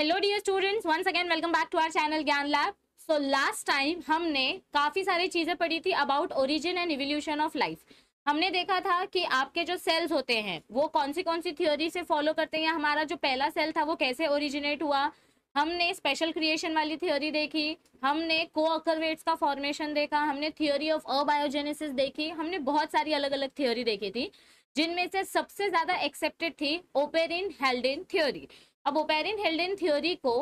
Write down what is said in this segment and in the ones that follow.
Hello dear students once again welcome back to our channel Gyan lab so last time हमने काफ़ी सारी चीज़ें पढ़ी थी about origin and evolution of life हमने देखा था कि आपके जो सेल्स होते हैं वो कौन सी कौन सी थ्योरी से फॉलो करते हैं हमारा जो पहला सेल था वो कैसे ओरिजिनेट हुआ हमने स्पेशल क्रिएशन वाली थ्योरी देखी हमने को अकरवेट्स का फॉर्मेशन देखा हमने थ्योरी ऑफ अबायोजेनेसिस देखी हमने बहुत सारी अलग अलग थ्योरी देखी थी जिनमें से सबसे ज़्यादा एक्सेप्टेड थी ओपेरिन हेल्डिन थ्योरी अब ओपेरिन हेल्डन थ्योरी को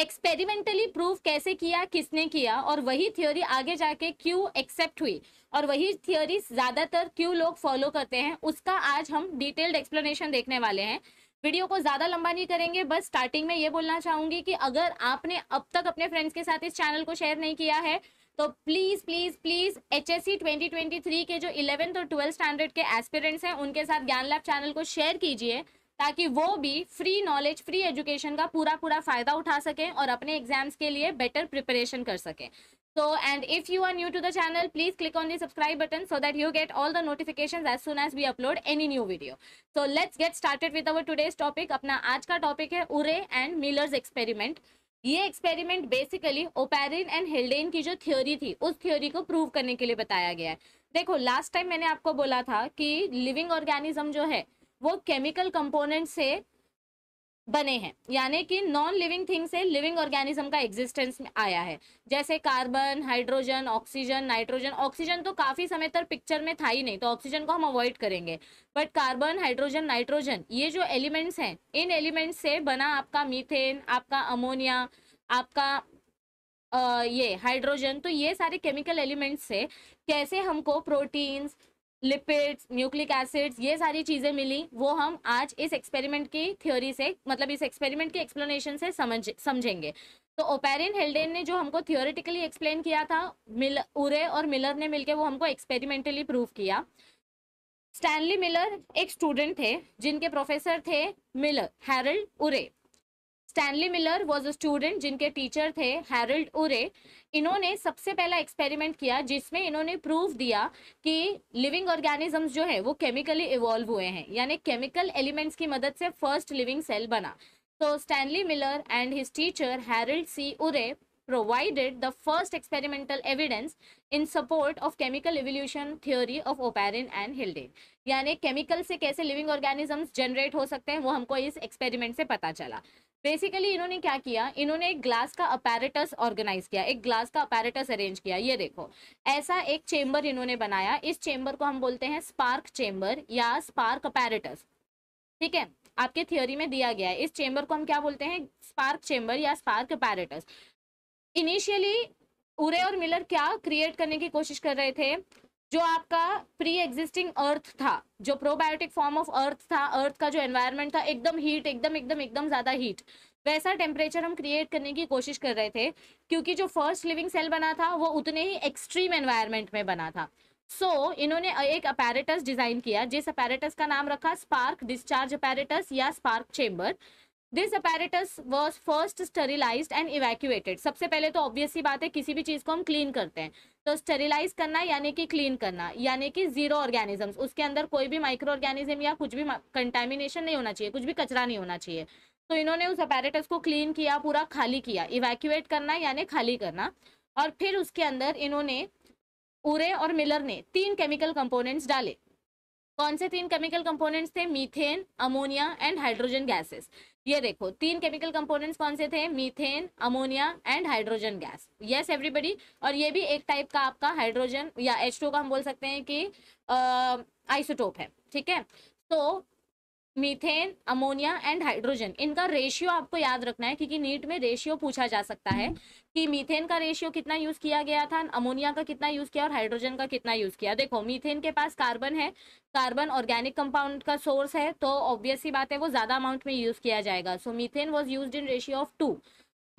एक्सपेरिमेंटली प्रूव कैसे किया किसने किया और वही थ्योरी आगे जाके क्यों एक्सेप्ट हुई और वही थ्योरी ज़्यादातर क्यों लोग फॉलो करते हैं उसका आज हम डिटेल्ड एक्सप्लेनेशन देखने वाले हैं वीडियो को ज़्यादा लंबा नहीं करेंगे बस स्टार्टिंग में ये बोलना चाहूँगी कि अगर आपने अब तक अपने फ्रेंड्स के साथ इस चैनल को शेयर नहीं किया है तो please please please H S C twenty twenty three के जो इलेवेंथ और ट्वेल्थ स्टैंडर्ड के एस्पिरेंट्स हैं उनके साथ ज्ञान लैब चैनल को शेयर कीजिए ताकि वो भी फ्री नॉलेज फ्री एजुकेशन का पूरा पूरा फ़ायदा उठा सकें और अपने एग्जाम्स के लिए बेटर प्रिपरेशन कर सकें so and if you are new to the channel please click on the subscribe button so that you get all the notification as soon as we upload any new video so let's get started with our today's topic अपना आज का topic है Urey and Miller's experiment ये experiment basically Oparin and Haldane की जो theory थी उस theory को प्रूव करने के लिए बताया गया है देखो लास्ट टाइम मैंने आपको बोला था कि लिविंग ऑर्गेनिज्म जो है वो केमिकल कंपोनेंट से बने हैं यानी कि नॉन लिविंग थिंग से लिविंग ऑर्गेनिज्म का एग्जिस्टेंस में आया है जैसे carbon hydrogen oxygen nitrogen oxygen तो काफ़ी समय तक पिक्चर में था ही नहीं तो ऑक्सीजन को हम अवॉइड करेंगे बट कार्बन हाइड्रोजन नाइट्रोजन ये जो एलिमेंट्स हैं इन एलिमेंट्स से बना आपका मीथेन आपका अमोनिया आपका आ, ये हाइड्रोजन तो ये सारे केमिकल एलिमेंट्स से कैसे हमको प्रोटीन्स लिपिड्स न्यूक्लिक एसिड्स ये सारी चीज़ें मिली वो हम आज इस एक्सपेरिमेंट की थ्योरी से मतलब इस एक्सपेरिमेंट की एक्सप्लेनेशन से समझ समझेंगे तो ओपेरिन हेल्डेन ने जो हमको थियोरिटिकली एक्सप्लेन किया था मिल उरे और मिलर ने मिलकर वो हमको एक्सपेरिमेंटली प्रूव किया स्टैनली मिलर एक स्टूडेंट थे जिनके प्रोफेसर थे Miller Harold Urey Stanley Miller was a student जिनके टीचर थे हैरल्ड उरे इन्होंने सबसे पहला एक्सपेरिमेंट किया जिसमें इन्होंने प्रूफ दिया कि लिविंग ऑर्गेनिजम्स जो है वो केमिकली इवॉल्व हुए हैं यानी केमिकल एलिमेंट्स की मदद से फर्स्ट लिविंग सेल बना तो Stanley Miller and his teacher Harold C Urey provided the first experimental evidence in support of chemical evolution theory of Oparin and Hildane. यानी केमिकल से कैसे लिविंग ऑर्गेनिजम्स जनरेट हो सकते हैं वो हमको इस एक्सपेरिमेंट से पता चला बेसिकली इन्होंने क्या किया इन्होंने एक ग्लास का अपैरेटस ऑर्गेनाइज किया एक ग्लास का अपैरेटस अरेंज किया ये देखो ऐसा एक चेम्बर इन्होंने बनाया इस चेम्बर को हम बोलते हैं स्पार्क चेम्बर या स्पार्क अपैरेटस ठीक है आपके थियोरी में दिया गया है इस चेम्बर को हम क्या बोलते हैं स्पार्क चेम्बर या स्पार्क अपैरेटस इनिशियली उरे और मिलर क्या क्रिएट करने की कोशिश कर रहे थे जो आपका प्री एग्जिस्टिंग अर्थ था जो प्रोबायोटिक फॉर्म ऑफ अर्थ था अर्थ का जो एनवायरनमेंट था एकदम हीट एकदम एकदम एकदम ज़्यादा हीट वैसा टेम्परेचर हम क्रिएट करने की कोशिश कर रहे थे क्योंकि जो फर्स्ट लिविंग सेल बना था वो उतने ही एक्सट्रीम एनवायरनमेंट में बना था सो so, इन्होंने एक अपैरेटस डिजाइन किया जिस अपैरेटस का नाम रखा स्पार्क डिस्चार्ज अपैरेटस या spark chamber this apparatus was first sterilize and evacuated सबसे पहले तो ऑब्वियस ही बात है किसी भी चीज़ को हम क्लीन करते हैं तो स्टेरिलाइज करना यानी कि क्लीन करना यानी कि जीरो ऑर्गेनिजम्स उसके अंदर कोई भी माइक्रो ऑर्गेनिज्म या कुछ भी कंटेमिनेशन नहीं होना चाहिए कुछ भी कचरा नहीं होना चाहिए तो इन्होंने उस अपेरेटस को क्लीन किया पूरा खाली किया इवैक्यूएट करना यानी खाली करना और फिर उसके अंदर इन्होंने उरे और मिलर ने तीन केमिकल कंपोनेंट्स डाले कौन से तीन केमिकल कंपोनेंट्स थे methane ammonia and hydrogen gases ये देखो तीन केमिकल कंपोनेंट्स कौन से थे methane ammonia and hydrogen gas yes everybody और ये भी एक टाइप का आपका हाइड्रोजन या एच का हम बोल सकते हैं कि आइसोटोप है ठीक है तो मीथेन अमोनिया एंड हाइड्रोजन इनका रेशियो आपको याद रखना है क्योंकि नीट में रेशियो पूछा जा सकता है कि मीथेन का रेशियो कितना यूज किया गया था अमोनिया का कितना यूज किया और हाइड्रोजन का कितना यूज किया देखो मीथेन के पास कार्बन है कार्बन ऑर्गेनिक कंपाउंड का सोर्स है तो ऑब्वियस ही बात है वो ज्यादा अमाउंट में यूज किया जाएगा so methane was use in ratio of two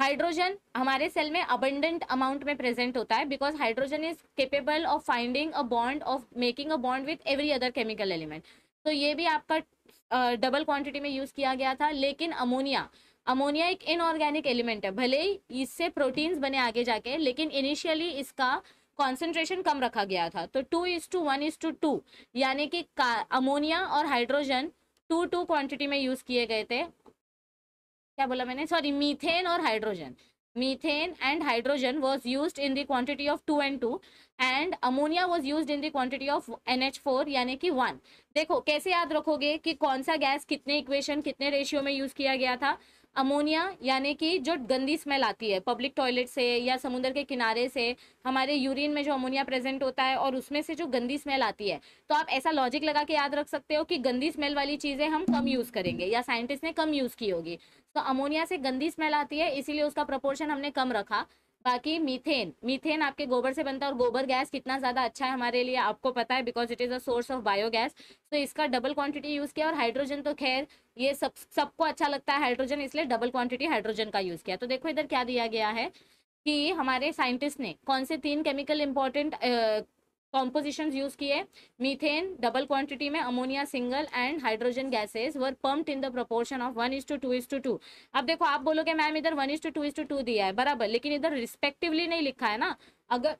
hydrogen हमारे सेल में अबंडेंट अमाउंट में प्रेजेंट होता है because hydrogen is capable of finding a bond of making a bond with every other chemical element तो ये भी आपका डबल क्वांटिटी में यूज़ किया गया था लेकिन अमोनिया अमोनिया एक इनऑर्गेनिक एलिमेंट है भले ही इससे प्रोटीन्स बने आगे जाके लेकिन इनिशियली इसका कॉन्सेंट्रेशन कम रखा गया था तो two is two one is two two यानी कि अमोनिया और हाइड्रोजन टू टू क्वांटिटी में यूज़ किए गए थे क्या बोला मैंने सॉरी मीथेन और hydrogen methane and hydrogen was used in the quantity of 2 and 2 and ammonia was used in the quantity of NH4 यानी कि 1 देखो कैसे याद रखोगे कि कौन सा गैस कितने इक्वेशन कितने रेशियो में यूज किया गया था अमोनिया यानी कि जो गंदी स्मेल आती है पब्लिक टॉयलेट से या समुद्र के किनारे से हमारे यूरिन में जो अमोनिया प्रेजेंट होता है और उसमें से जो गंदी स्मेल आती है तो आप ऐसा लॉजिक लगा के याद रख सकते हो कि गंदी स्मेल वाली चीज़ें हम कम यूज़ करेंगे या साइंटिस्ट ने कम यूज़ की होगी तो अमोनिया से गंदी स्मेल आती है इसीलिए उसका प्रपोर्शन हमने कम रखा बाकी मीथेन मीथेन आपके गोबर से बनता है और गोबर गैस कितना ज़्यादा अच्छा है हमारे लिए आपको पता है because it is a source of biogas तो इसका डबल क्वांटिटी यूज़ किया और हाइड्रोजन तो खैर ये सब सबको अच्छा लगता है हाइड्रोजन इसलिए डबल क्वांटिटी हाइड्रोजन का यूज़ किया तो देखो इधर क्या दिया गया है कि हमारे साइंटिस्ट ने कौन से तीन केमिकल इंपॉर्टेंट कॉम्पोजिशन यूज किए मीथेन डबल क्वांटिटी में ammonia single and hydrogen gases were pumped in the proportion of one is two two is two two अब देखो आप बोलोगे मैम इधर one is two two is two two दिया है बराबर लेकिन इधर रिस्पेक्टिवली नहीं लिखा है ना अगर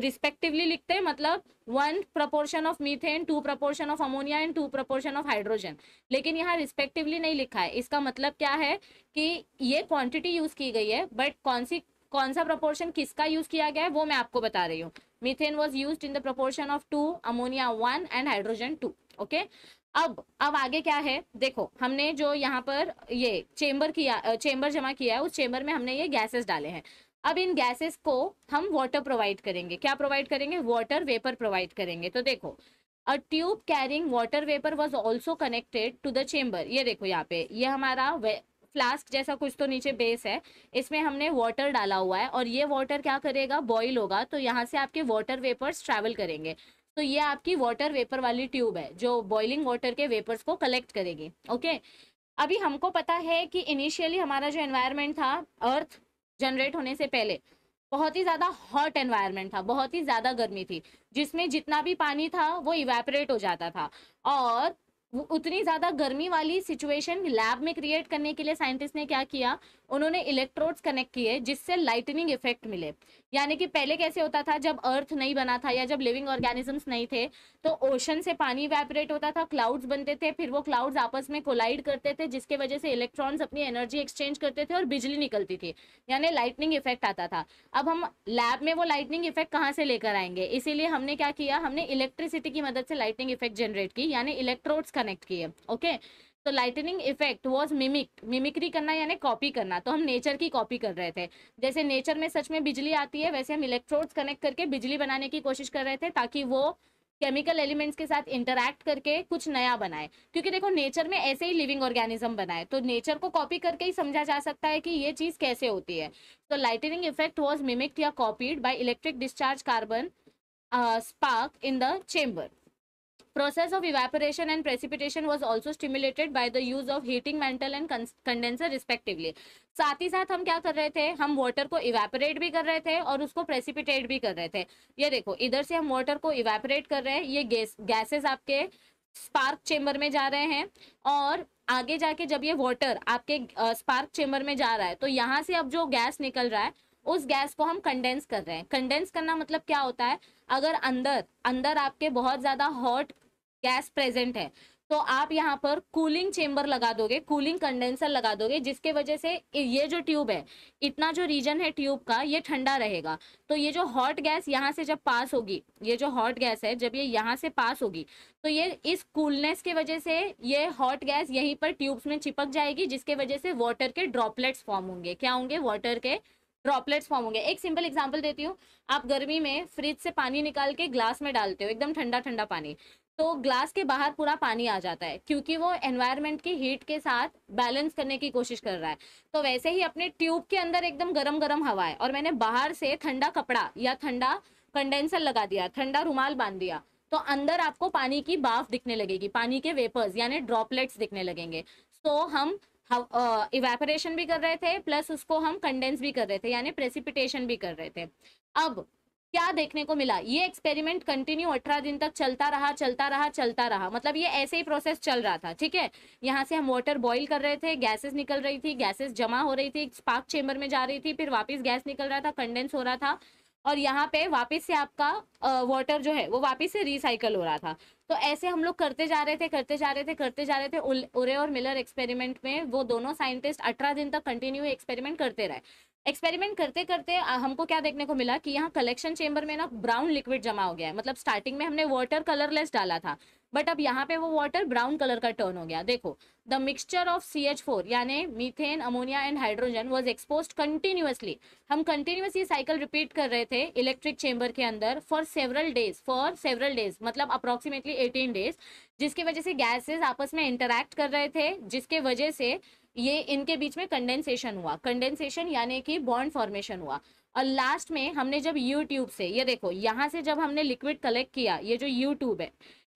रिस्पेक्टिवली लिखते हैं मतलब one proportion of methane two proportion of ammonia and two proportion of hydrogen लेकिन यहाँ रिस्पेक्टिवली नहीं लिखा है इसका मतलब क्या है कि ये क्वांटिटी यूज की गई है बट कौन सी कौन सा प्रोपोर्शन किसका यूज किया गया है वो मैं आपको बता रही हूँ methane was use in the proportion of two ammonia one and hydrogen two okay अब अब आगे क्या है देखो हमने जो यहाँ पर ये चेम्बर किया चेम्बर जमा किया है उस चेम्बर में हमने ये गैसेस डाले हैं अब इन गैसेस को हम वाटर प्रोवाइड करेंगे क्या प्रोवाइड करेंगे वाटर वेपर प्रोवाइड करेंगे तो देखो a tube carrying water vapour was also connected to the chamber ये देखो यहाँ पे ये हमारा फ्लास्क जैसा कुछ तो नीचे बेस है इसमें हमने वाटर डाला हुआ है और ये वाटर क्या करेगा बॉईल होगा तो यहाँ से आपके वाटर वेपर्स ट्रैवल करेंगे तो ये आपकी वाटर वेपर वाली ट्यूब है जो बॉइलिंग वाटर के वेपर्स को कलेक्ट करेगी ओके अभी हमको पता है कि इनिशियली हमारा जो एनवायरमेंट था अर्थ जनरेट होने से पहले बहुत ही ज़्यादा हॉट एनवायरनमेंट था बहुत ही ज़्यादा गर्मी थी जिसमें जितना भी पानी था वो इवेपरेट हो जाता था और उतनी ज़्यादा गर्मी वाली सिचुएशन लैब में क्रिएट करने के लिए साइंटिस्ट ने क्या किया उन्होंने इलेक्ट्रोड्स कनेक्ट किए जिससे लाइटनिंग इफेक्ट मिले यानी कि पहले कैसे होता था जब अर्थ नहीं बना था या जब लिविंग ऑर्गेनिजम्स नहीं थे तो ओशन से पानी वैपरेट होता था क्लाउड्स बनते थे फिर वो क्लाउड्स आपस में कोलाइड करते थे जिसके वजह से इलेक्ट्रॉन्स अपनी एनर्जी एक्सचेंज करते थे और बिजली निकलती थी यानी लाइटनिंग इफेक्ट आता था अब हम लैब में वो लाइटनिंग इफेक्ट कहाँ से लेकर आएंगे इसीलिए हमने क्या किया हमने इलेक्ट्रिसिटी की मदद से लाइटनिंग इफेक्ट जनरेट की यानी इलेक्ट्रोड्स कनेक्ट किए ओके तो lightning effect was mimic mimicry करना यानी कॉपी करना तो हम नेचर की कॉपी कर रहे थे जैसे नेचर में सच में बिजली आती है वैसे हम इलेक्ट्रोड्स कनेक्ट करके बिजली बनाने की कोशिश कर रहे थे ताकि वो केमिकल एलिमेंट्स के साथ इंटरैक्ट करके कुछ नया बनाए क्योंकि देखो नेचर में ऐसे ही लिविंग ऑर्गेनिज्म बनाए तो नेचर को कॉपी करके ही समझा जा सकता है कि ये चीज़ कैसे होती है तो लाइटनिंग इफेक्ट वॉज मिमिक्ड या copied by electric discharge carbon spark in the chamber Process of evaporation and precipitation was also stimulated by the use of heating mantle and condenser respectively. साथ ही साथ हम क्या कर रहे थे हम वाटर को इवेपोरेट भी कर रहे थे और उसको प्रेसिपिटेट भी कर रहे थे ये देखो इधर से हम वाटर को इवेपोरेट कर रहे हैं ये गैस गैसेस आपके स्पार्क चेम्बर में जा रहे हैं और आगे जाके जब ये वाटर आपके स्पार्क चेम्बर में जा रहा है तो यहाँ से अब जो गैस निकल रहा है उस गैस को हम कंडेंस कर रहे हैं कंडेंस करना मतलब क्या होता है अगर अंदर अंदर आपके बहुत ज़्यादा हॉट गैस प्रेजेंट है तो आप यहाँ पर कूलिंग चेम्बर लगा दोगे कूलिंग कंडेंसर लगा दोगे जिसके वजह से ये जो ट्यूब है इतना जो रीजन है ट्यूब का ये ठंडा रहेगा तो ये जो हॉट गैस यहाँ से जब पास होगी ये जो हॉट गैस है जब ये यहाँ से पास होगी तो ये इस कूलनेस के वजह से ये हॉट गैस यहीं पर ट्यूब्स में चिपक जाएगी जिसके वजह से वाटर के ड्रॉपलेट्स फॉर्म होंगे क्या होंगे वाटर के ड्रॉपलेट्स फॉर्म होंगे एक सिंपल एग्जाम्पल देती हूँ आप गर्मी में फ्रिज से पानी निकाल के ग्लास में डालते हो एकदम ठंडा ठंडा पानी तो ग्लास के बाहर पूरा पानी आ जाता है क्योंकि वो एनवायरनमेंट की हीट के साथ बैलेंस करने की कोशिश कर रहा है तो वैसे ही अपने ट्यूब के अंदर एकदम गरम गरम हवा है और मैंने बाहर से ठंडा कपड़ा या ठंडा कंडेंसर लगा दिया ठंडा रुमाल बांध दिया तो अंदर आपको पानी की बाफ दिखने लगेगी पानी के वेपर्स यानी ड्रॉपलेट्स दिखने लगेंगे सो हम इवेपोरेशन भी कर रहे थे प्लस उसको हम कंडेंस भी कर रहे थे यानी प्रेसिपिटेशन भी कर रहे थे अब क्या देखने को मिला ये एक्सपेरिमेंट कंटिन्यू अठारह दिन तक चलता रहा चलता रहा चलता रहा मतलब ये ऐसे ही प्रोसेस चल रहा था ठीक है यहाँ से हम वाटर बॉईल कर रहे थे गैसेस निकल रही थी गैसेस जमा हो रही थी स्पार्क चेम्बर में जा रही थी फिर वापस गैस निकल रहा था कंडेंस हो रहा था और यहाँ पे वापस से आपका वाटर जो है वो वापस से रिसाइकल हो रहा था तो ऐसे हम लोग करते जा रहे थे करते जा रहे थे करते जा रहे थे उरे और मिलर एक्सपेरिमेंट में वो दोनों साइंटिस्ट अठारह दिन तक कंटिन्यू एक्सपेरिमेंट करते रहे एक्सपेरिमेंट करते करते हमको क्या देखने को मिला कि यहाँ कलेक्शन चेंबर में ना ब्राउन लिक्विड जमा हो गया है मतलब स्टार्टिंग में हमने वाटर कलरलेस डाला था बट अब यहाँ पे वो वाटर ब्राउन कलर का टर्न हो गया देखो the mixture of C H four यानी methane ammonia and hydrogen was expose continuously हम कंटिन्यूस ये साइकिल रिपीट कर रहे थे इलेक्ट्रिक चेंबर के अंदर for several days for several days मतलब अप्रोक्सीमेटली एटीन डेज जिसकी वजह से गैसेज आपस में इंटरेक्ट कर रहे थे जिसके वजह से ये इनके बीच में कंडेंसेशन हुआ कंडेंसेशन यानी कि बॉन्ड फॉर्मेशन हुआ और लास्ट में हमने जब यूट्यूब से ये देखो यहाँ से जब हमने लिक्विड कलेक्ट किया ये जो यूट्यूब है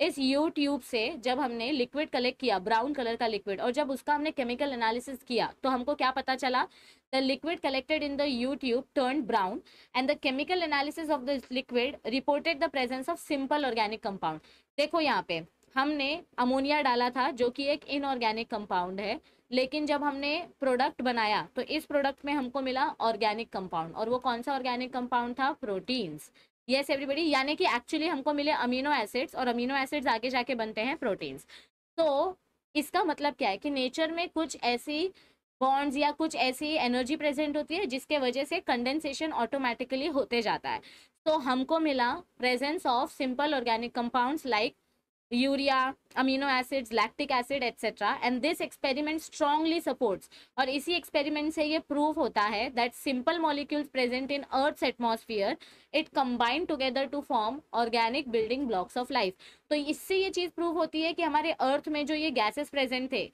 इस यू से जब हमने लिक्विड कलेक्ट किया ब्राउन कलर का लिक्विड और जब उसका हमने केमिकल एनालिसिस किया तो हमको क्या पता चला the liquid collected in the U tube turn brown and the chemical analysis of the liquid reported the presence of simple organic compound देखो यहाँ पे हमने अमोनिया डाला था जो कि एक इनऑर्गेनिक कंपाउंड है लेकिन जब हमने प्रोडक्ट बनाया तो इस प्रोडक्ट में हमको मिला ऑर्गेनिक कंपाउंड और वो कौन सा ऑर्गेनिक कंपाउंड था प्रोटीन्स येस एवरीबडी यानी कि एक्चुअली हमको मिले अमीनो एसिड्स और अमीनो एसिड्स आगे जाके बनते हैं प्रोटीन्स तो इसका मतलब क्या है कि नेचर में कुछ ऐसी बॉन्ड्स या कुछ ऐसी एनर्जी प्रेजेंट होती है जिसके वजह से कंडेंसेशन ऑटोमेटिकली होते जाता है तो हमको मिला presence of simple organic compounds like urea amino acids lactic acid etcetera and this experiment strongly supports और इसी एक्सपेरिमेंट से ये प्रूव होता है that simple molecules present in earth atmosphere it combine together to form organic building blocks of life तो इससे ये चीज़ prove होती है कि हमारे अर्थ में जो ये गैसेस प्रेजेंट थे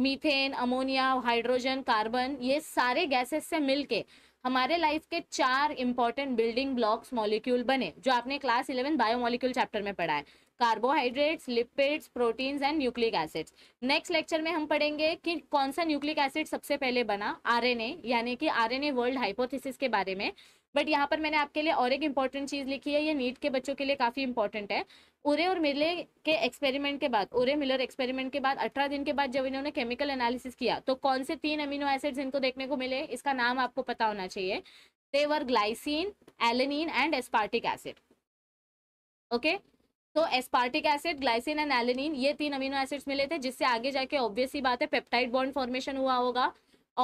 मीथेन अमोनिया हाइड्रोजन कार्बन ये सारे गैसेस से मिलके हमारे लाइफ के चार इंपॉर्टेंट बिल्डिंग ब्लॉक्स मॉलिक्यूल बने जो आपने class eleven bio biomolecule chapter में पढ़ा है carbohydrates lipids proteins and nucleic acids next lecture में हम पढ़ेंगे कि कौन सा न्यूक्लिक एसिड सबसे पहले बना आरएनए यानी कि आरएनए वर्ल्ड हाइपोथेसिस के बारे में बट यहाँ पर मैंने आपके लिए और एक इंपॉर्टेंट चीज़ लिखी है ये नीट के बच्चों के लिए काफ़ी इंपॉर्टेंट है उरे और मिले के एक्सपेरिमेंट के बाद उरे मिलर एक्सपेरिमेंट के बाद अठारह दिन के बाद जब इन्होंने केमिकल एनालिसिस किया तो कौन से तीन अमीनो एसिड्स इनको देखने को मिले इसका नाम आपको पता होना चाहिए they were glycine alanine and aspartic acid okay तो aspartic acid glycine and alanine ये तीन अमीनो एसिड्स मिले थे जिससे आगे जाके ऑब्वियसली बात है पेप्टाइड बॉन्ड फॉर्मेशन हुआ होगा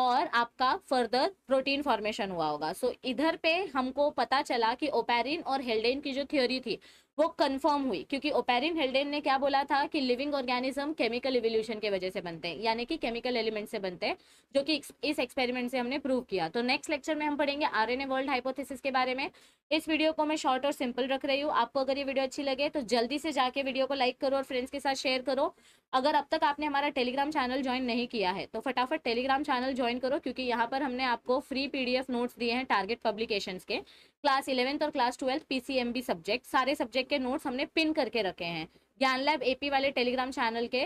और आपका फर्दर प्रोटीन फॉर्मेशन हुआ होगा सो so, इधर पे हमको पता चला कि ओपेरिन और हेल्डेन की जो थ्योरी थी वो कंफर्म हुई क्योंकि ओपेरिन हेल्डेन ने क्या बोला था कि लिविंग ऑर्गेनिज्म केमिकल इवोल्यूशन की वजह से बनते हैं यानी कि केमिकल एलिमेंट से बनते हैं जो कि इस एक्सपेरिमेंट से हमने प्रूव किया तो नेक्स्ट लेक्चर में हम पढ़ेंगे R N A world hypothesis के बारे में इस वीडियो को मैं शॉर्ट और सिंपल रख रही हूँ आपको अगर ये वीडियो अच्छी लगे तो जल्दी से जाके वीडियो को लाइक करो और फ्रेंड्स के साथ शेयर करो अगर अब तक आपने हमारा टेलीग्राम चैनल ज्वाइन नहीं किया है तो फटाफट टेलीग्राम चैनल ज्वाइन करो क्योंकि यहाँ पर हमने आपको फ्री पी नोट्स दिए हैं टारगेट पब्लिकेशन के क्लास इलेवेंथ और क्लास ट्वेल्थ पीसीएमबी सब्जेक्ट सारे सब्जेक्ट के नोट्स हमने पिन करके रखे हैं ज्ञान लैब एपी वाले टेलीग्राम चैनल के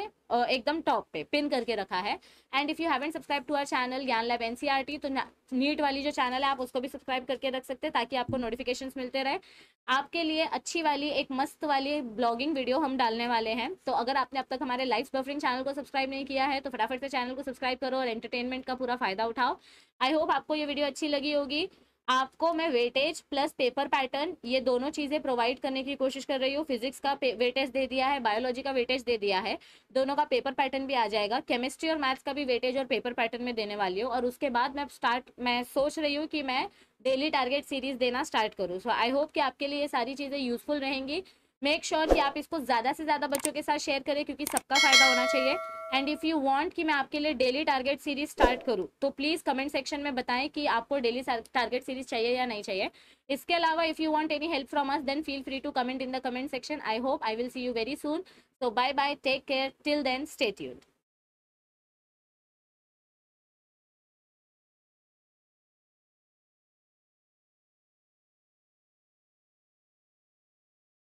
एकदम टॉप पे पिन करके रखा है and if you haven't subscribe to our channel Gyan lab NCERT e तो नीट वाली जो चैनल है आप उसको भी सब्सक्राइब करके रख सकते हैं ताकि आपको नोटिफिकेशन मिलते रहे आपके लिए अच्छी वाली एक मस्त वाली ब्लॉगिंग वीडियो हम डालने वाले हैं तो अगर आपने अब तक हमारे लाइफ बफरिंग चैनल को सब्सक्राइब नहीं किया है तो फटाफट से चैनल को सब्सक्राइब करो और एंटरटेनमेंट का पूरा फायदा उठाओ आई होप आपको ये वीडियो अच्छी लगी होगी आपको मैं वेटेज प्लस पेपर पैटर्न ये दोनों चीज़ें प्रोवाइड करने की कोशिश कर रही हूँ फिजिक्स का वेटेज दे दिया है बायोलॉजी का वेटेज दे दिया है दोनों का पेपर पैटर्न भी आ जाएगा केमिस्ट्री और मैथ्स का भी वेटेज और पेपर पैटर्न में देने वाली हूँ और उसके बाद मैं स्टार्ट मैं सोच रही हूँ कि मैं डेली टारगेट सीरीज देना स्टार्ट करूँ सो आई होप कि आपके लिए ये सारी चीज़ें यूजफुल रहेंगी मेक श्योर sure कि आप इसको ज़्यादा से ज़्यादा बच्चों के साथ शेयर करें क्योंकि सबका फ़ायदा होना चाहिए एंड इफ़ यू वांट कि मैं आपके लिए डेली टारगेट सीरीज स्टार्ट करूँ तो प्लीज़ कमेंट सेक्शन में बताएं कि आपको डेली टारगेट सीरीज चाहिए या नहीं चाहिए इसके अलावा if you want any help from us then feel free to comment in the comment section I hope I will see you very soon so bye bye take care till then stay you'd